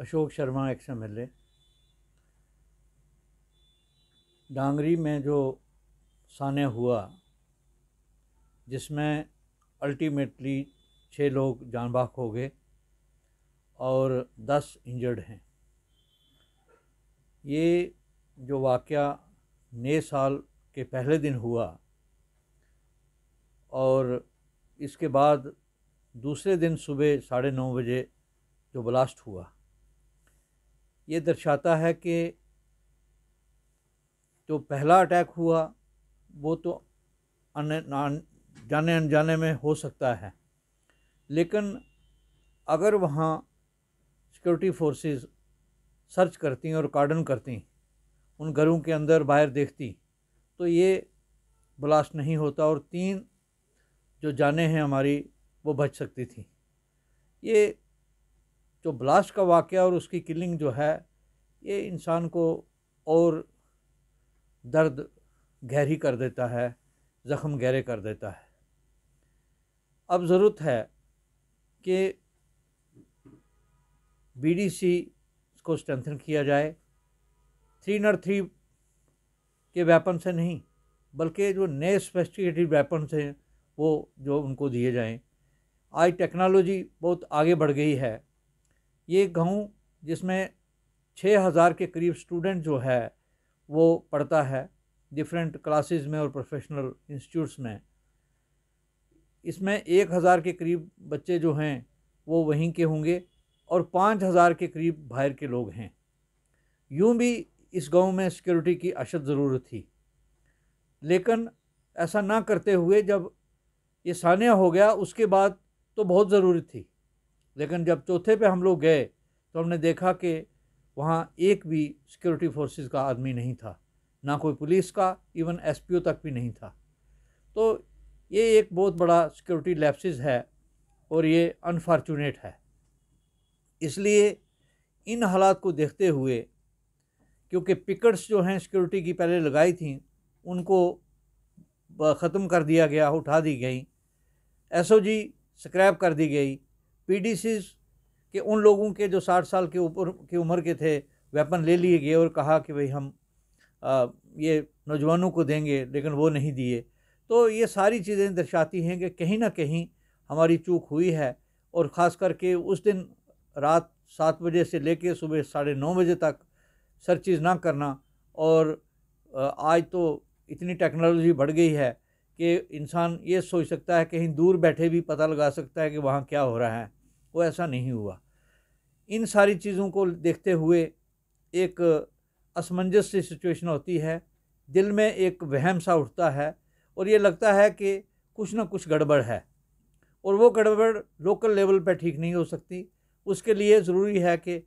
Ashok Sharma ex M L A डांगरी में जो सान्य हुआ जिसमें अल्टीमेटली छः लोग जानबाक हो गए और दस इंजर्ड हैं ये जो वाक़ नए साल के पहले दिन हुआ और इसके बाद दूसरे दिन सुबह साढ़े नौ बजे जो ब्लास्ट हुआ ये दर्शाता है कि जो पहला अटैक हुआ वो तो अन जाने अनजाने में हो सकता है लेकिन अगर वहाँ सिक्योरिटी फोर्सेस सर्च करती और कार्डन करती उन घरों के अंदर बाहर देखती तो ये ब्लास्ट नहीं होता और तीन जो जाने हैं हमारी वो बच सकती थी ये जो ब्लास्ट का वाक़ और उसकी किलिंग जो है ये इंसान को और दर्द गहरी कर देता है ज़ख़म गहरे कर देता है अब ज़रूरत है कि बीडीसी को स्ट्रेंथन किया जाए थ्री नर थ्री के वेपन से नहीं बल्कि जो नए स्पेसिफिकेटिव वेपन हैं वो जो उनको दिए जाएं आज टेक्नोलॉजी बहुत आगे बढ़ गई है ये गाँव जिसमें छः हज़ार के करीब स्टूडेंट जो है वो पढ़ता है डिफरेंट क्लासेस में और प्रोफेशनल इंस्टीट्यूट्स में इसमें एक हज़ार के करीब बच्चे जो हैं वो वहीं के होंगे और पाँच हज़ार के करीब बाहर के लोग हैं यूं भी इस गांव में सिक्योरिटी की अशद ज़रूरत थी लेकिन ऐसा ना करते हुए जब ये सानिया हो गया उसके बाद तो बहुत ज़रूरी थी लेकिन जब चौथे पे हम लोग गए तो हमने देखा कि वहाँ एक भी सिक्योरिटी फोर्सेस का आदमी नहीं था ना कोई पुलिस का इवन एसपीओ तक भी नहीं था तो ये एक बहुत बड़ा सिक्योरिटी लैप्सिस है और ये अनफॉर्चुनेट है इसलिए इन हालात को देखते हुए क्योंकि पिकट्स जो हैं सिक्योरिटी की पहले लगाई थी उनको ख़त्म कर दिया गया उठा दी गई एस जी स्क्रैप कर दी गई पी के उन लोगों के जो साठ साल के ऊपर की उम्र के थे वेपन ले लिए गए और कहा कि भाई हम आ, ये नौजवानों को देंगे लेकिन वो नहीं दिए तो ये सारी चीज़ें दर्शाती हैं कि कहीं ना कहीं हमारी चूक हुई है और ख़ास करके उस दिन रात सात बजे से लेकर सुबह साढ़े नौ बजे तक सर्चिज़ ना करना और आज तो इतनी टेक्नोलॉजी बढ़ गई है कि इंसान ये सोच सकता है कहीं दूर बैठे भी पता लगा सकता है कि वहाँ क्या हो रहा है वो ऐसा नहीं हुआ इन सारी चीज़ों को देखते हुए एक असमंजस सी सिचुएशन होती है दिल में एक वहम सा उठता है और ये लगता है कि कुछ ना कुछ गड़बड़ है और वो गड़बड़ लोकल लेवल पर ठीक नहीं हो सकती उसके लिए ज़रूरी है कि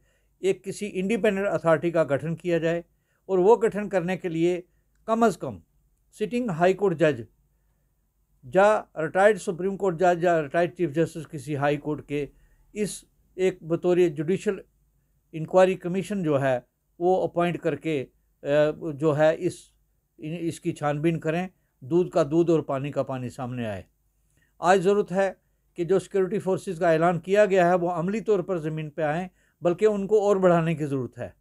एक किसी इंडिपेंडेंट अथॉरिटी का गठन किया जाए और वो गठन करने के लिए कम अज़ कम सिटिंग हाई कोर्ट जज या रिटायर्ड सुप्रीम कोर्ट जज या रिटायर्ड चीफ जस्टिस किसी हाई कोर्ट के इस एक बतौर जुडिशल इंक्वायरी कमीशन जो है वो अपॉइंट करके जो है इस इसकी छानबीन करें दूध का दूध और पानी का पानी सामने आए आज ज़रूरत है कि जो सिक्योरिटी फोर्सेस का ऐलान किया गया है वो अमली तौर पर ज़मीन पर आएँ बल्कि उनको और बढ़ाने की ज़रूरत है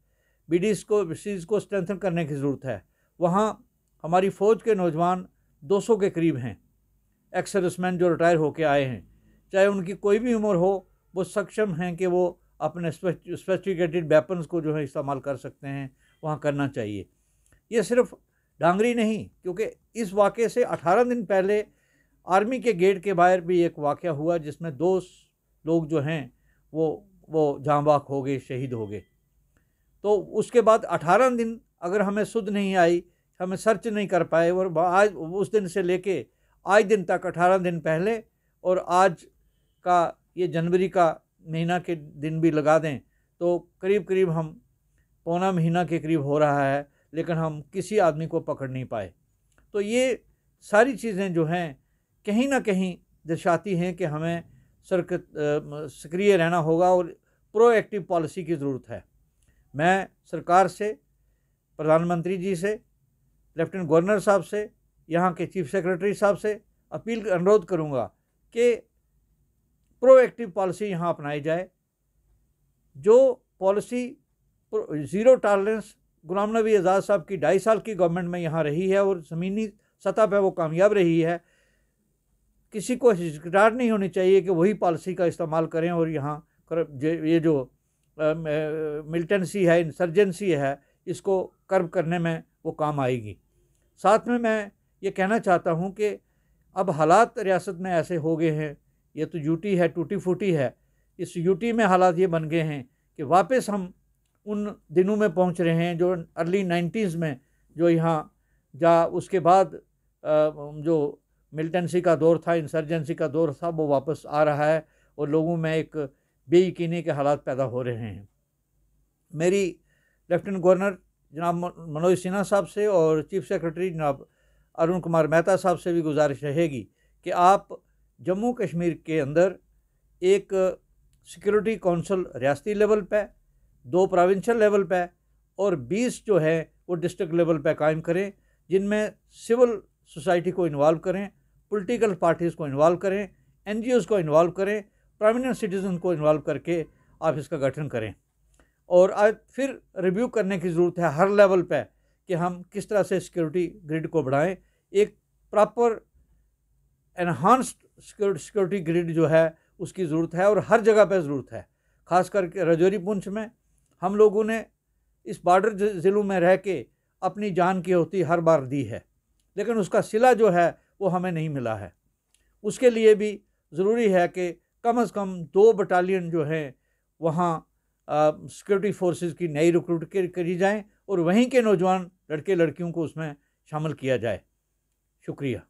बी डी को सीज को स्ट्रेंथन करने की ज़रूरत है वहाँ हमारी फ़ौज के नौजवान 200 के करीब हैं एक्सर्विसमैन जो रिटायर होकर आए हैं चाहे उनकी कोई भी उम्र हो वो सक्षम हैं कि वो अपने स्पेसिफिकेटेड वेपन्स को जो है इस्तेमाल कर सकते हैं वहाँ करना चाहिए ये सिर्फ डांगरी नहीं क्योंकि इस वाक़े से 18 दिन पहले आर्मी के गेट के बाहर भी एक वाक़ हुआ जिसमें दो लोग जो हैं वो वो बाक हो गए शहीद हो गए तो उसके बाद 18 दिन अगर हमें सुध नहीं आई हमें सर्च नहीं कर पाए और आज उस दिन से लेके आज दिन तक 18 दिन पहले और आज का ये जनवरी का महीना के दिन भी लगा दें तो करीब करीब हम पौना महीना के करीब हो रहा है लेकिन हम किसी आदमी को पकड़ नहीं पाए तो ये सारी चीज़ें जो हैं कहीं ना कहीं दर्शाती हैं कि हमें सरक सक्रिय रहना होगा और प्रोएक्टिव पॉलिसी की ज़रूरत है मैं सरकार से प्रधानमंत्री जी से लेफ्टिनेंट गवर्नर साहब से यहाँ के चीफ सेक्रेटरी साहब से अपील अनुरोध करूँगा कि प्रोएक्टिव पॉलिसी यहाँ अपनाई जाए जो पॉलिसी ज़ीरो टॉलरेंस गुलाम नबी आज़ाद साहब की ढाई साल की गवर्नमेंट में यहाँ रही है और ज़मीनी सतह पर वो कामयाब रही है किसी को हिचकिचाहट नहीं होनी चाहिए कि वही पॉलिसी का इस्तेमाल करें और यहाँ कर, ये जो मिलिटेंसी है इंसर्जेंसी है इसको कर्ब करने में वो काम आएगी साथ में मैं ये कहना चाहता हूँ कि अब हालात रियासत में ऐसे हो गए हैं ये तो यूटी है टूटी फूटी है इस यूटी में हालात ये बन गए हैं कि वापस हम उन दिनों में पहुंच रहे हैं जो अर्ली नाइन्टीज़ में जो यहाँ जा उसके बाद जो मिलिटेंसी का दौर था इंसर्जेंसी का दौर था वो वापस आ रहा है और लोगों में एक बेयकीनी के हालात पैदा हो रहे हैं मेरी लेफ्टिनेंट गवर्नर जनाब मनोज सिन्हा साहब से और चीफ सेक्रेटरी जनाब अरुण कुमार मेहता साहब से भी गुजारिश रहेगी कि आप जम्मू कश्मीर के अंदर एक सिक्योरिटी काउंसिल रियासती लेवल पे दो प्रोविंशियल लेवल पे और 20 जो है वो डिस्ट्रिक्ट लेवल पे कायम करें जिनमें सिविल सोसाइटी को इन्वॉल्व करें पॉलिटिकल पार्टीज़ को इन्वॉल्व करें एन को इन्वॉल्व करें प्रोमिनेंट सिटीज़न को इन्वॉल्व करके आप इसका गठन करें और आज फिर रिव्यू करने की ज़रूरत है हर लेवल पे कि हम किस तरह से सिक्योरिटी ग्रिड को बढ़ाएं एक प्रॉपर एनहांस्ड सिक्योरिटी ग्रिड जो है उसकी ज़रूरत है और हर जगह पर ज़रूरत है ख़ास करके रजौरी पुंछ में हम लोगों ने इस बॉर्डर ज़िलों में रह के अपनी जान की होती हर बार दी है लेकिन उसका सिला जो है वो हमें नहीं मिला है उसके लिए भी ज़रूरी है कि कम अज़ कम दो बटालियन जो हैं वहाँ सिक्योरिटी फोर्सेस की नई रिक्रूट करी जाएं और वहीं के नौजवान लड़के लड़कियों को उसमें शामिल किया जाए शुक्रिया